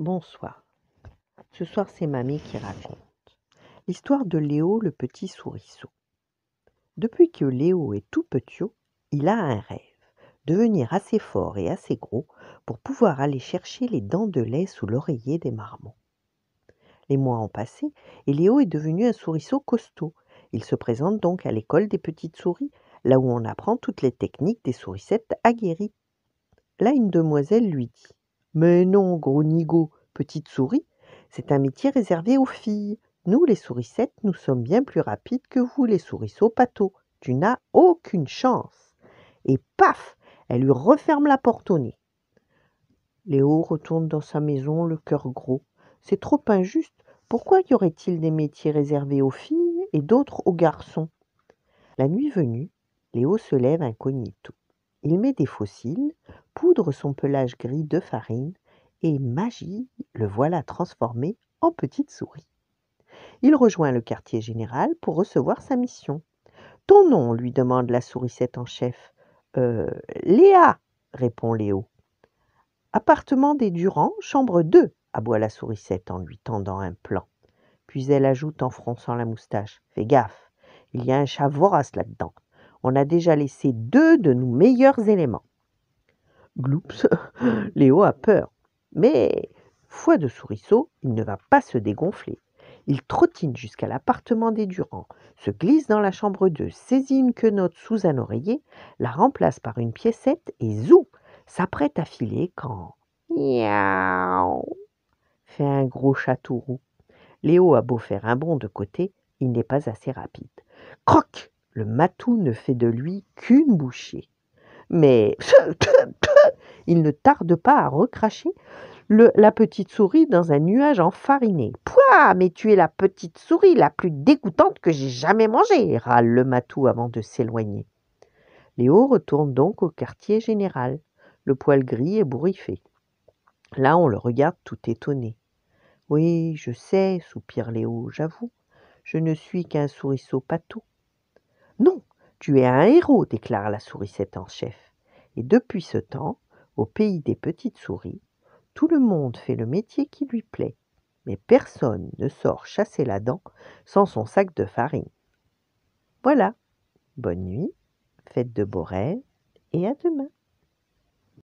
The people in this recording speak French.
Bonsoir. Ce soir, c'est mamie qui raconte l'histoire de Léo le petit souriceau. Depuis que Léo est tout petit, il a un rêve devenir assez fort et assez gros pour pouvoir aller chercher les dents de lait sous l'oreiller des marmots. Les mois ont passé et Léo est devenu un souriceau costaud. Il se présente donc à l'école des petites souris, là où on apprend toutes les techniques des souricettes aguerries. Là, une demoiselle lui dit mais non, gros nigo, petite souris, c'est un métier réservé aux filles. Nous, les souricettes, nous sommes bien plus rapides que vous, les au pato. Tu n'as aucune chance. Et paf Elle lui referme la porte au nez. Léo retourne dans sa maison, le cœur gros. C'est trop injuste. Pourquoi y aurait-il des métiers réservés aux filles et d'autres aux garçons La nuit venue, Léo se lève incognito. Il met des fossiles, poudre son pelage gris de farine, et magie, le voilà transformé en petite souris. Il rejoint le quartier général pour recevoir sa mission. Ton nom lui demande la sourisette en chef. Euh, Léa répond Léo. Appartement des Durands, chambre 2, aboie la sourisette en lui tendant un plan. Puis elle ajoute en fronçant la moustache Fais gaffe, il y a un chat vorace là-dedans. On a déjà laissé deux de nos meilleurs éléments. Gloups, Léo a peur. Mais, foi de souriceau, il ne va pas se dégonfler. Il trottine jusqu'à l'appartement des Durand, se glisse dans la chambre d'eux, saisit une quenotte sous un oreiller, la remplace par une piécette et zou s'apprête à filer quand. Miaou fait un gros château Léo a beau faire un bond de côté, il n'est pas assez rapide. Croc Le matou ne fait de lui qu'une bouchée mais il ne tarde pas à recracher la petite souris dans un nuage enfariné. Pouah Mais tu es la petite souris la plus dégoûtante que j'ai jamais mangée râle le matou avant de s'éloigner. Léo retourne donc au quartier général, le poil gris et bourriffé. Là, on le regarde tout étonné. Oui, je sais, soupire Léo, j'avoue, je ne suis qu'un sourisseau patou. Non, tu es un héros, déclare la sourisette en chef. Et depuis ce temps, au pays des petites souris, tout le monde fait le métier qui lui plaît, mais personne ne sort chasser la dent sans son sac de farine. Voilà. Bonne nuit, fête de beaux rêves et à demain.